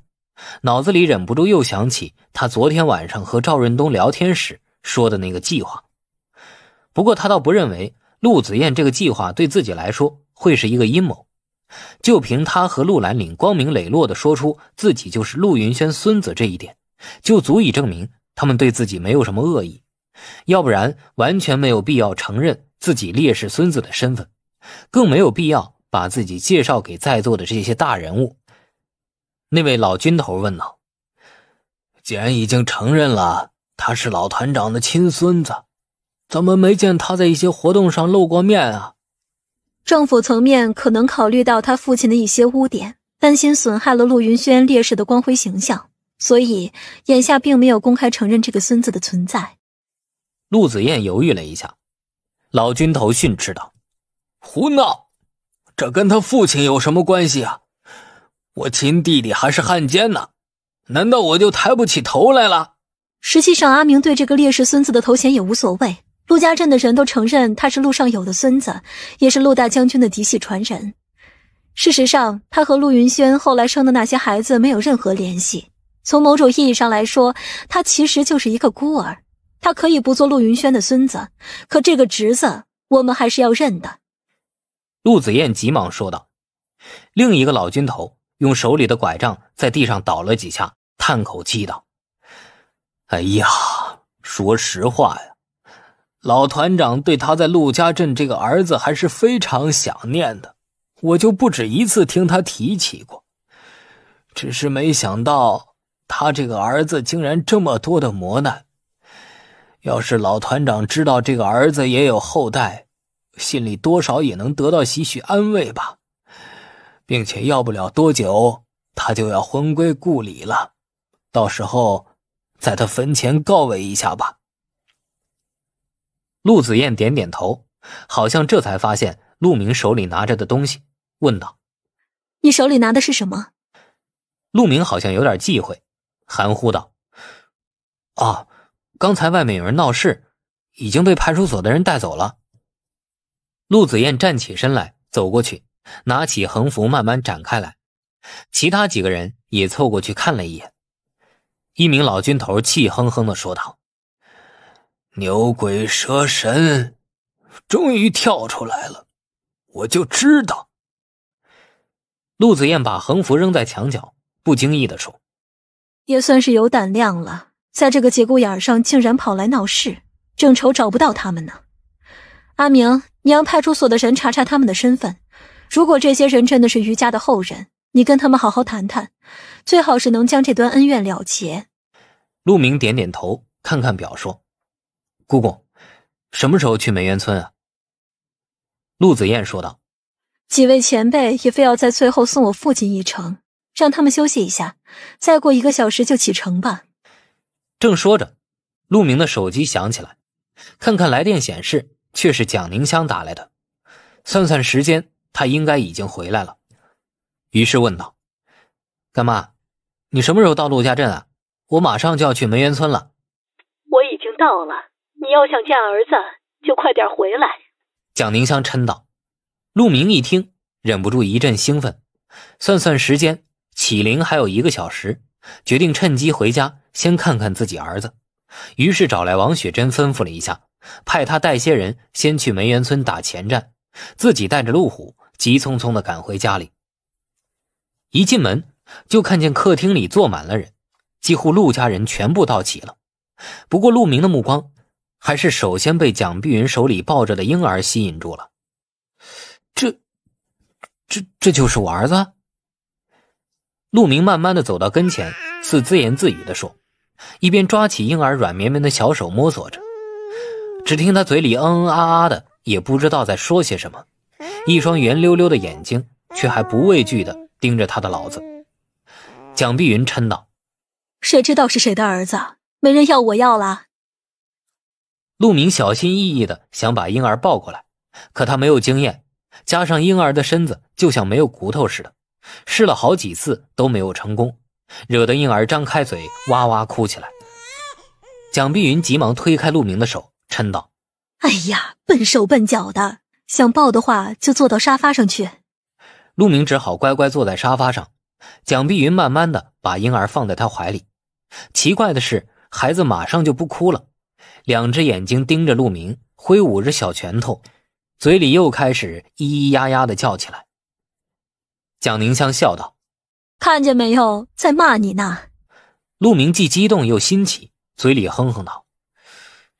脑子里忍不住又想起他昨天晚上和赵润东聊天时说的那个计划，不过他倒不认为。陆子燕这个计划对自己来说会是一个阴谋，就凭他和陆兰岭光明磊落的说出自己就是陆云轩孙子这一点，就足以证明他们对自己没有什么恶意，要不然完全没有必要承认自己烈士孙子的身份，更没有必要把自己介绍给在座的这些大人物。那位老军头问道：“既然已经承认了他是老团长的亲孙子。”怎么没见他在一些活动上露过面啊？政府层面可能考虑到他父亲的一些污点，担心损害了陆云轩烈士的光辉形象，所以眼下并没有公开承认这个孙子的存在。陆子燕犹豫了一下，老军头训斥道：“胡闹！这跟他父亲有什么关系啊？我亲弟弟还是汉奸呢，难道我就抬不起头来了？”实际上，阿明对这个烈士孙子的头衔也无所谓。陆家镇的人都承认他是陆上有的孙子，也是陆大将军的嫡系传人。事实上，他和陆云轩后来生的那些孩子没有任何联系。从某种意义上来说，他其实就是一个孤儿。他可以不做陆云轩的孙子，可这个侄子我们还是要认的。”陆子燕急忙说道。另一个老军头用手里的拐杖在地上捣了几下，叹口气道：“哎呀，说实话呀。”老团长对他在陆家镇这个儿子还是非常想念的，我就不止一次听他提起过。只是没想到他这个儿子竟然这么多的磨难。要是老团长知道这个儿子也有后代，心里多少也能得到些许安慰吧。并且要不了多久，他就要魂归故里了，到时候在他坟前告慰一下吧。陆子燕点点头，好像这才发现陆明手里拿着的东西，问道：“你手里拿的是什么？”陆明好像有点忌讳，含糊道：“啊，刚才外面有人闹事，已经被派出所的人带走了。”陆子燕站起身来，走过去，拿起横幅，慢慢展开来。其他几个人也凑过去看了一眼，一名老军头气哼哼的说道。牛鬼蛇神，终于跳出来了！我就知道。陆子燕把横幅扔在墙角，不经意的说：“也算是有胆量了，在这个节骨眼上竟然跑来闹事。正愁找不到他们呢，阿明，你让派出所的人查查他们的身份。如果这些人真的是余家的后人，你跟他们好好谈谈，最好是能将这段恩怨了结。”陆明点点头，看看表说。姑姑，什么时候去梅园村啊？陆子燕说道：“几位前辈也非要在最后送我父亲一程，让他们休息一下，再过一个小时就启程吧。”正说着，陆明的手机响起来，看看来电显示，却是蒋宁香打来的。算算时间，他应该已经回来了，于是问道：“干妈，你什么时候到陆家镇啊？我马上就要去梅园村了。”我已经到了。你要想见儿子，就快点回来。”蒋宁香嗔道。陆明一听，忍不住一阵兴奋。算算时间，启灵还有一个小时，决定趁机回家，先看看自己儿子。于是找来王雪珍，吩咐了一下，派他带些人先去梅园村打前站，自己带着陆虎，急匆匆的赶回家里。一进门，就看见客厅里坐满了人，几乎陆家人全部到齐了。不过陆明的目光。还是首先被蒋碧云手里抱着的婴儿吸引住了。这、这、这就是我儿子。陆明慢慢的走到跟前，似自言自语的说，一边抓起婴儿软绵绵的小手摸索着。只听他嘴里嗯嗯啊啊的，也不知道在说些什么。一双圆溜溜的眼睛却还不畏惧的盯着他的老子。蒋碧云嗔道：“谁知道是谁的儿子？没人要，我要了。”陆明小心翼翼地想把婴儿抱过来，可他没有经验，加上婴儿的身子就像没有骨头似的，试了好几次都没有成功，惹得婴儿张开嘴哇哇哭起来。蒋碧云急忙推开陆明的手，嗔道：“哎呀，笨手笨脚的，想抱的话就坐到沙发上去。”陆明只好乖乖坐在沙发上。蒋碧云慢慢地把婴儿放在他怀里，奇怪的是，孩子马上就不哭了。两只眼睛盯着陆明，挥舞着小拳头，嘴里又开始咿咿呀呀的叫起来。蒋宁香笑道：“看见没有，在骂你呢。”陆明既激动又新奇，嘴里哼哼道：“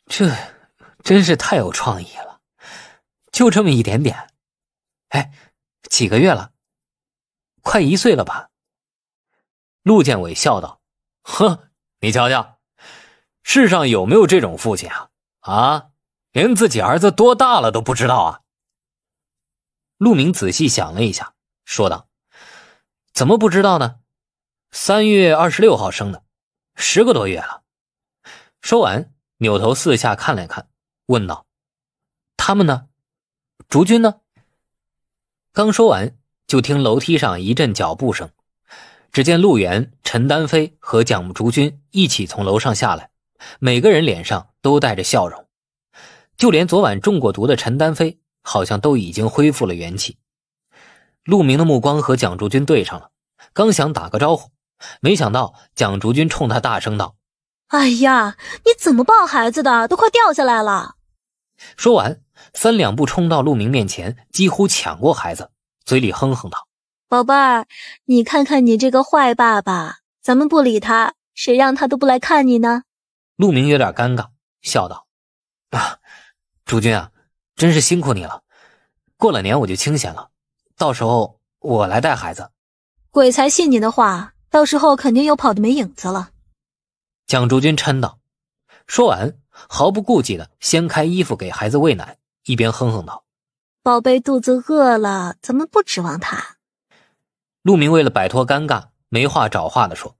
这真是太有创意了，就这么一点点，哎，几个月了，快一岁了吧？”陆建伟笑道：“呵，你瞧瞧。”世上有没有这种父亲啊？啊，连自己儿子多大了都不知道啊！陆明仔细想了一下，说道：“怎么不知道呢？三月二十六号生的，十个多月了。”说完，扭头四下看了看，问道：“他们呢？竹君呢？”刚说完，就听楼梯上一阵脚步声，只见陆远、陈丹飞和蒋竹君一起从楼上下来。每个人脸上都带着笑容，就连昨晚中过毒的陈丹飞，好像都已经恢复了元气。陆明的目光和蒋竹君对上了，刚想打个招呼，没想到蒋竹君冲他大声道：“哎呀，你怎么抱孩子的？都快掉下来了！”说完，三两步冲到陆明面前，几乎抢过孩子，嘴里哼哼道：“宝贝，你看看你这个坏爸爸，咱们不理他，谁让他都不来看你呢？”陆明有点尴尬，笑道：“啊，朱军啊，真是辛苦你了。过了年我就清闲了，到时候我来带孩子。”“鬼才信你的话，到时候肯定又跑的没影子了。”蒋竹君嗔道。说完，毫不顾忌的掀开衣服给孩子喂奶，一边哼哼道：“宝贝肚子饿了，咱们不指望他。”陆明为了摆脱尴尬，没话找话的说：“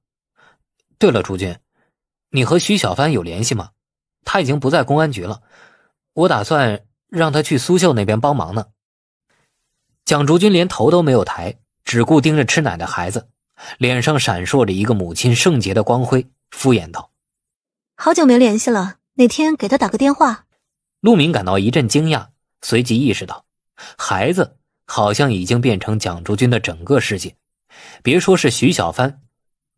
对了，朱军。”你和徐小帆有联系吗？他已经不在公安局了，我打算让他去苏绣那边帮忙呢。蒋竹君连头都没有抬，只顾盯着吃奶的孩子，脸上闪烁着一个母亲圣洁的光辉，敷衍道：“好久没联系了，哪天给他打个电话。”陆明感到一阵惊讶，随即意识到，孩子好像已经变成蒋竹君的整个世界，别说是徐小帆，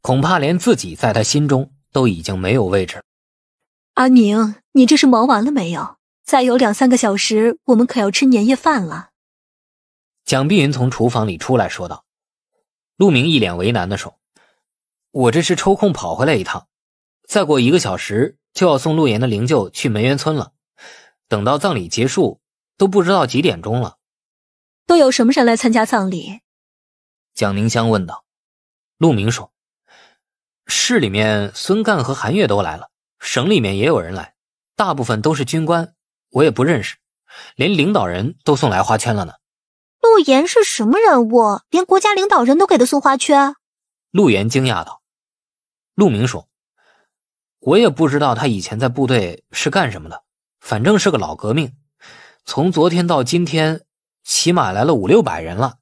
恐怕连自己在他心中。都已经没有位置。阿宁，你这是忙完了没有？再有两三个小时，我们可要吃年夜饭了。蒋碧云从厨房里出来说道。陆明一脸为难的说：“我这是抽空跑回来一趟，再过一个小时就要送陆岩的灵柩去梅园村了。等到葬礼结束，都不知道几点钟了。”都有什么人来参加葬礼？蒋宁香问道。陆明说。市里面，孙干和韩月都来了，省里面也有人来，大部分都是军官，我也不认识，连领导人都送来花圈了呢。陆岩是什么人物？连国家领导人都给他送花圈？陆岩惊讶道。陆明说：“我也不知道他以前在部队是干什么的，反正是个老革命。从昨天到今天，起码来了五六百人了。”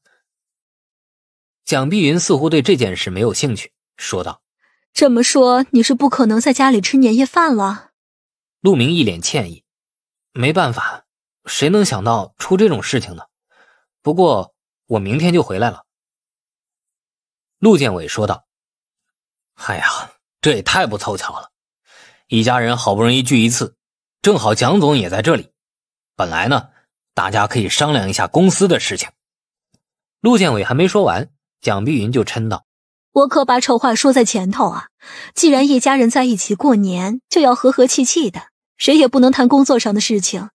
蒋碧云似乎对这件事没有兴趣，说道。这么说，你是不可能在家里吃年夜饭了。陆明一脸歉意，没办法，谁能想到出这种事情呢？不过我明天就回来了。陆建伟说道：“哎呀，这也太不凑巧了！一家人好不容易聚一次，正好蒋总也在这里。本来呢，大家可以商量一下公司的事情。”陆建伟还没说完，蒋碧云就嗔道。我可把丑话说在前头啊！既然一家人在一起过年，就要和和气气的，谁也不能谈工作上的事情。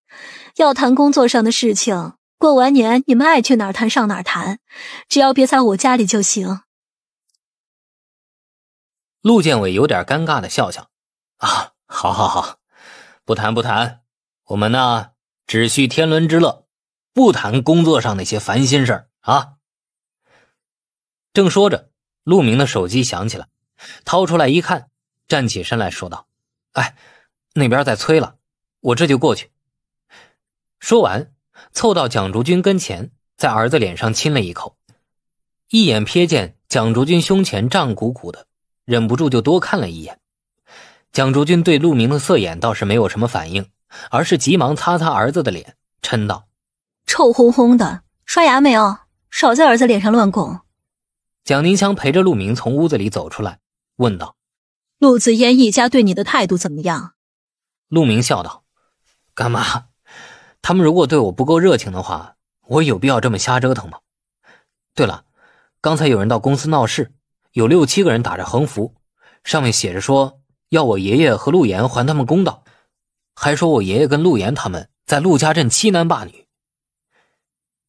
要谈工作上的事情，过完年你们爱去哪儿谈上哪儿谈，只要别在我家里就行。陆建伟有点尴尬的笑笑：“啊，好好好，不谈不谈，我们呢只需天伦之乐，不谈工作上那些烦心事儿啊。”正说着。陆明的手机响起了，掏出来一看，站起身来说道：“哎，那边在催了，我这就过去。”说完，凑到蒋竹君跟前，在儿子脸上亲了一口，一眼瞥见蒋竹君胸前胀鼓鼓的，忍不住就多看了一眼。蒋竹君对陆明的色眼倒是没有什么反应，而是急忙擦擦儿子的脸，嗔道：“臭烘烘的，刷牙没有？少在儿子脸上乱拱！”蒋宁香陪着陆明从屋子里走出来，问道：“陆子嫣一家对你的态度怎么样？”陆明笑道：“干妈，他们如果对我不够热情的话，我有必要这么瞎折腾吗？”对了，刚才有人到公司闹事，有六七个人打着横幅，上面写着说要我爷爷和陆岩还他们公道，还说我爷爷跟陆岩他们在陆家镇欺男霸女。”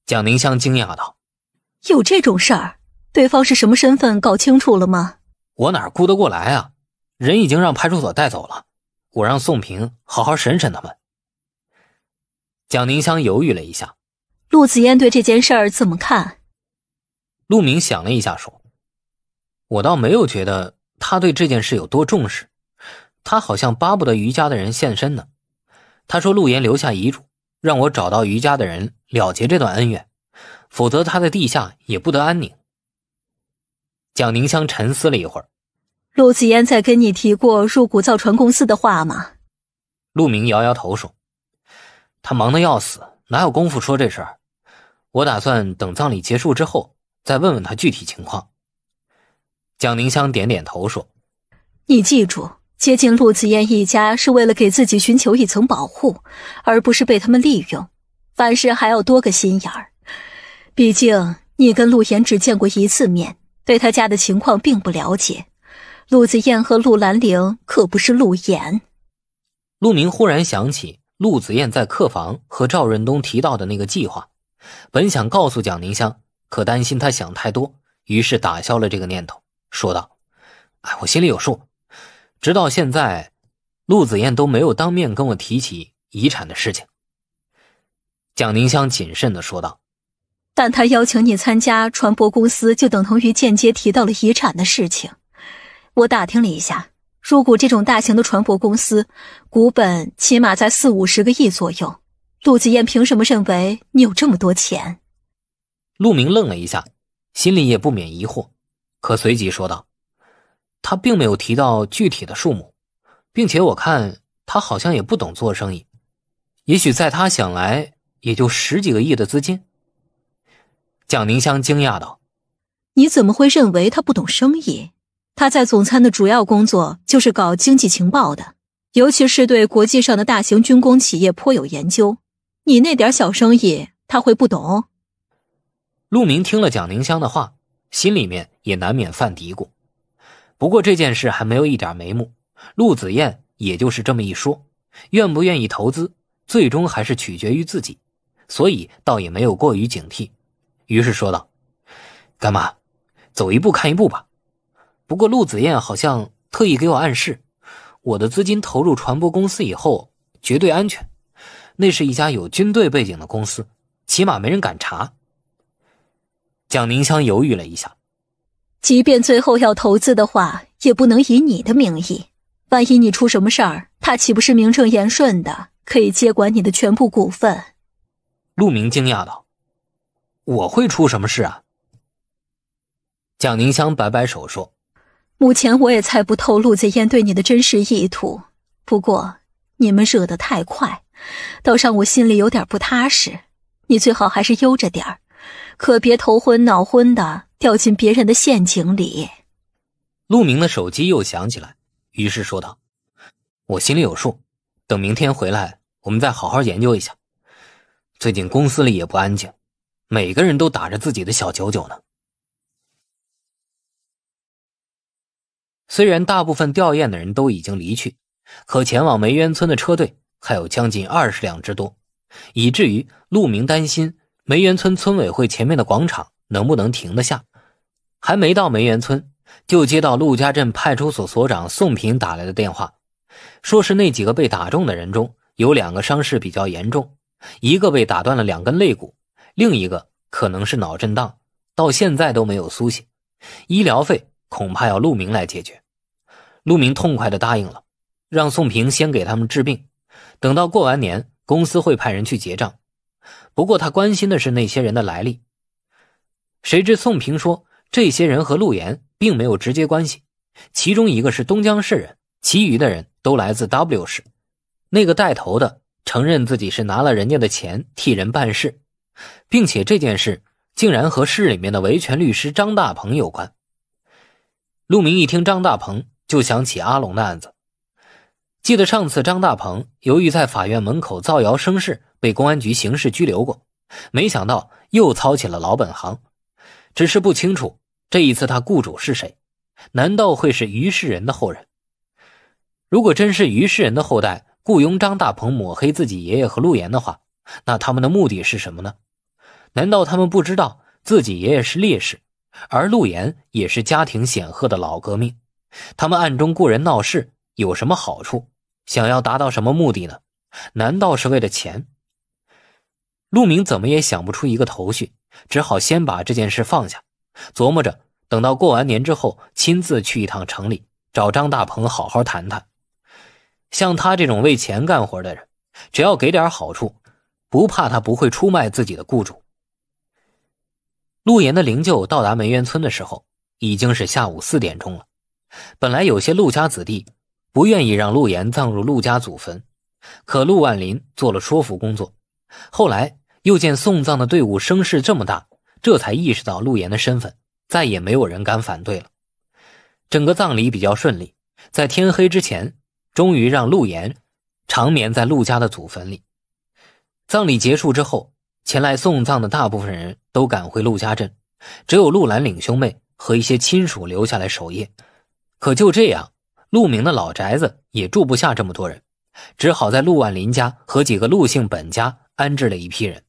蒋宁香惊讶道：“有这种事儿？”对方是什么身份？搞清楚了吗？我哪顾得过来啊！人已经让派出所带走了，我让宋平好好审审他们。蒋宁香犹豫了一下，陆子嫣对这件事儿怎么看？陆明想了一下，说：“我倒没有觉得他对这件事有多重视，他好像巴不得余家的人现身呢。他说陆岩留下遗嘱，让我找到余家的人了结这段恩怨，否则他在地下也不得安宁。”蒋宁香沉思了一会儿：“陆子嫣在跟你提过入股造船公司的话吗？”陆明摇摇头说：“他忙得要死，哪有功夫说这事儿？我打算等葬礼结束之后再问问他具体情况。”蒋宁香点点头说：“你记住，接近陆子嫣一家是为了给自己寻求一层保护，而不是被他们利用。凡事还要多个心眼儿，毕竟你跟陆岩只见过一次面。”对他家的情况并不了解，陆子燕和陆兰玲可不是陆岩。陆明忽然想起陆子燕在客房和赵润东提到的那个计划，本想告诉蒋宁香，可担心他想太多，于是打消了这个念头，说道：“哎，我心里有数。直到现在，陆子燕都没有当面跟我提起遗产的事情。”蒋宁香谨慎的说道。但他邀请你参加船舶公司，就等同于间接提到了遗产的事情。我打听了一下，入股这种大型的船舶公司，股本起码在四五十个亿左右。陆子燕凭什么认为你有这么多钱？陆明愣了一下，心里也不免疑惑，可随即说道：“他并没有提到具体的数目，并且我看他好像也不懂做生意，也许在他想来，也就十几个亿的资金。”蒋宁香惊讶道：“你怎么会认为他不懂生意？他在总参的主要工作就是搞经济情报的，尤其是对国际上的大型军工企业颇有研究。你那点小生意，他会不懂？”陆明听了蒋宁香的话，心里面也难免犯嘀咕。不过这件事还没有一点眉目，陆子燕也就是这么一说，愿不愿意投资，最终还是取决于自己，所以倒也没有过于警惕。于是说道：“干妈，走一步看一步吧。不过陆子燕好像特意给我暗示，我的资金投入传播公司以后绝对安全。那是一家有军队背景的公司，起码没人敢查。”蒋宁香犹豫了一下：“即便最后要投资的话，也不能以你的名义。万一你出什么事儿，他岂不是名正言顺的可以接管你的全部股份？”陆明惊讶道。我会出什么事啊？蒋宁香摆摆手说：“目前我也猜不透陆子烟对你的真实意图。不过你们热得太快，倒让我心里有点不踏实。你最好还是悠着点儿，可别头昏脑昏的掉进别人的陷阱里。”陆明的手机又响起来，于是说道：“我心里有数，等明天回来，我们再好好研究一下。最近公司里也不安静。”每个人都打着自己的小九九呢。虽然大部分吊唁的人都已经离去，可前往梅园村的车队还有将近二十辆之多，以至于陆明担心梅园村村委会前面的广场能不能停得下。还没到梅园村，就接到陆家镇派出所所长宋平打来的电话，说是那几个被打中的人中有两个伤势比较严重，一个被打断了两根肋骨。另一个可能是脑震荡，到现在都没有苏醒，医疗费恐怕要陆明来解决。陆明痛快地答应了，让宋平先给他们治病，等到过完年，公司会派人去结账。不过他关心的是那些人的来历。谁知宋平说，这些人和陆岩并没有直接关系，其中一个是东江市人，其余的人都来自 W 市。那个带头的承认自己是拿了人家的钱替人办事。并且这件事竟然和市里面的维权律师张大鹏有关。陆明一听张大鹏，就想起阿龙的案子，记得上次张大鹏由于在法院门口造谣生事，被公安局刑事拘留过。没想到又操起了老本行，只是不清楚这一次他雇主是谁。难道会是于世仁的后人？如果真是于世仁的后代雇佣张大鹏抹黑自己爷爷和陆岩的话，那他们的目的是什么呢？难道他们不知道自己爷爷是烈士，而陆岩也是家庭显赫的老革命？他们暗中雇人闹事有什么好处？想要达到什么目的呢？难道是为了钱？陆明怎么也想不出一个头绪，只好先把这件事放下，琢磨着等到过完年之后亲自去一趟城里，找张大鹏好好谈谈。像他这种为钱干活的人，只要给点好处，不怕他不会出卖自己的雇主。陆岩的灵柩到达梅园村的时候，已经是下午四点钟了。本来有些陆家子弟不愿意让陆岩葬入陆家祖坟，可陆万林做了说服工作。后来又见送葬的队伍声势这么大，这才意识到陆岩的身份，再也没有人敢反对了。整个葬礼比较顺利，在天黑之前，终于让陆岩长眠在陆家的祖坟里。葬礼结束之后。前来送葬的大部分人都赶回陆家镇，只有陆兰岭兄妹和一些亲属留下来守夜。可就这样，陆明的老宅子也住不下这么多人，只好在陆万林家和几个陆姓本家安置了一批人。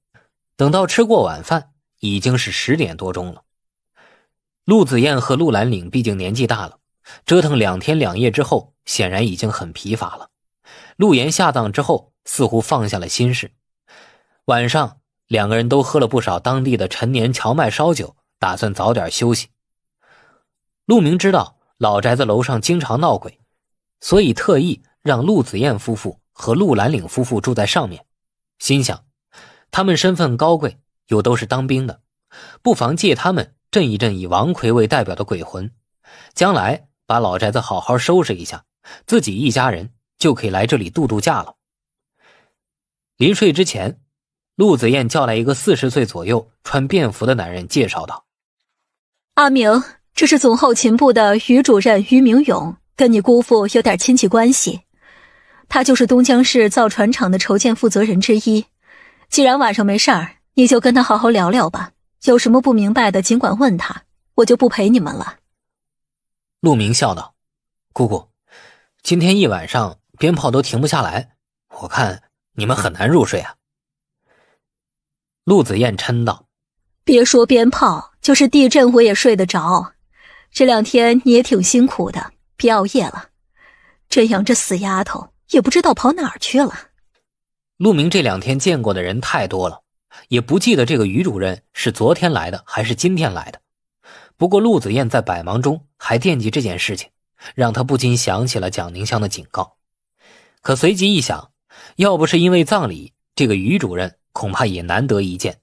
等到吃过晚饭，已经是十点多钟了。陆子燕和陆兰岭毕竟年纪大了，折腾两天两夜之后，显然已经很疲乏了。陆岩下葬之后，似乎放下了心事，晚上。两个人都喝了不少当地的陈年荞麦烧酒，打算早点休息。陆明知道老宅子楼上经常闹鬼，所以特意让陆子燕夫妇和陆兰岭夫妇住在上面，心想他们身份高贵，又都是当兵的，不妨借他们镇一镇以王奎为代表的鬼魂，将来把老宅子好好收拾一下，自己一家人就可以来这里度度假了。临睡之前。陆子燕叫来一个四十岁左右穿便服的男人，介绍道：“阿明，这是总后勤部的余主任于明勇，跟你姑父有点亲戚关系。他就是东江市造船厂的筹建负责人之一。既然晚上没事儿，你就跟他好好聊聊吧。有什么不明白的，尽管问他。我就不陪你们了。”陆明笑道：“姑姑，今天一晚上鞭炮都停不下来，我看你们很难入睡啊。”陆子燕嗔道：“别说鞭炮，就是地震我也睡得着。这两天你也挺辛苦的，别熬夜了。真阳这死丫头也不知道跑哪儿去了。”陆明这两天见过的人太多了，也不记得这个于主任是昨天来的还是今天来的。不过陆子燕在百忙中还惦记这件事情，让他不禁想起了蒋宁香的警告。可随即一想，要不是因为葬礼，这个于主任……恐怕也难得一见，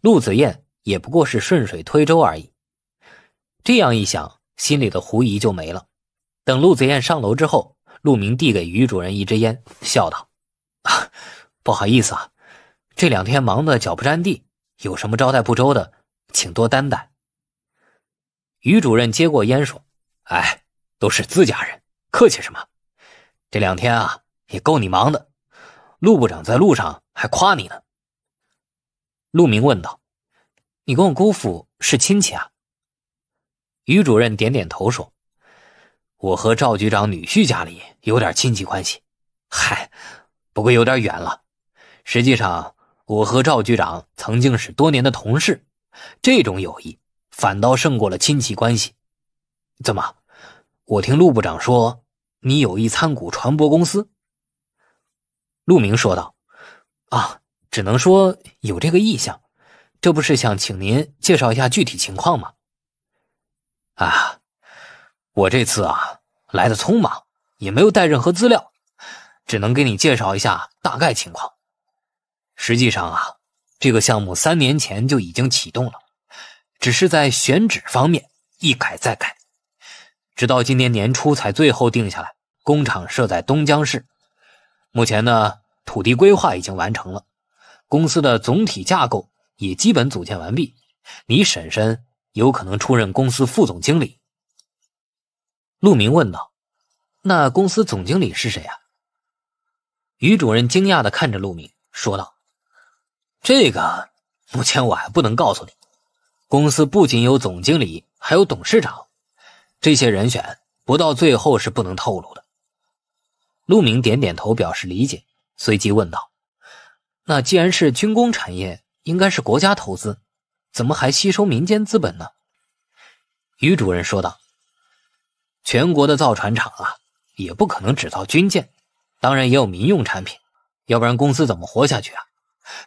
陆子燕也不过是顺水推舟而已。这样一想，心里的狐疑就没了。等陆子燕上楼之后，陆明递给于主任一支烟，笑道：“啊，不好意思啊，这两天忙得脚不沾地，有什么招待不周的，请多担待。”于主任接过烟说：“哎，都是自家人，客气什么？这两天啊，也够你忙的。陆部长在路上还夸你呢。”陆明问道：“你跟我姑父是亲戚啊？”于主任点点头说：“我和赵局长女婿家里有点亲戚关系，嗨，不过有点远了。实际上，我和赵局长曾经是多年的同事，这种友谊反倒胜过了亲戚关系。怎么？我听陆部长说你有意参股船舶公司？”陆明说道：“啊。”只能说有这个意向，这不是想请您介绍一下具体情况吗？啊，我这次啊来的匆忙，也没有带任何资料，只能给你介绍一下大概情况。实际上啊，这个项目三年前就已经启动了，只是在选址方面一改再改，直到今年年初才最后定下来，工厂设在东江市。目前呢，土地规划已经完成了。公司的总体架构也基本组建完毕，你婶婶有可能出任公司副总经理。陆明问道：“那公司总经理是谁啊？”于主任惊讶的看着陆明说道：“这个目前我还不能告诉你。公司不仅有总经理，还有董事长，这些人选不到最后是不能透露的。”陆明点点头表示理解，随即问道。那既然是军工产业，应该是国家投资，怎么还吸收民间资本呢？于主任说道：“全国的造船厂啊，也不可能只造军舰，当然也有民用产品，要不然公司怎么活下去啊？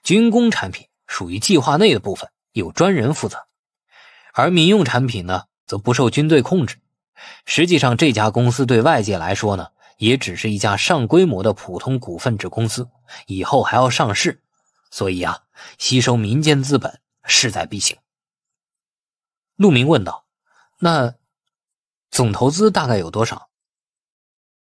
军工产品属于计划内的部分，有专人负责，而民用产品呢，则不受军队控制。实际上，这家公司对外界来说呢。”也只是一家上规模的普通股份制公司，以后还要上市，所以啊，吸收民间资本势在必行。陆明问道：“那总投资大概有多少？”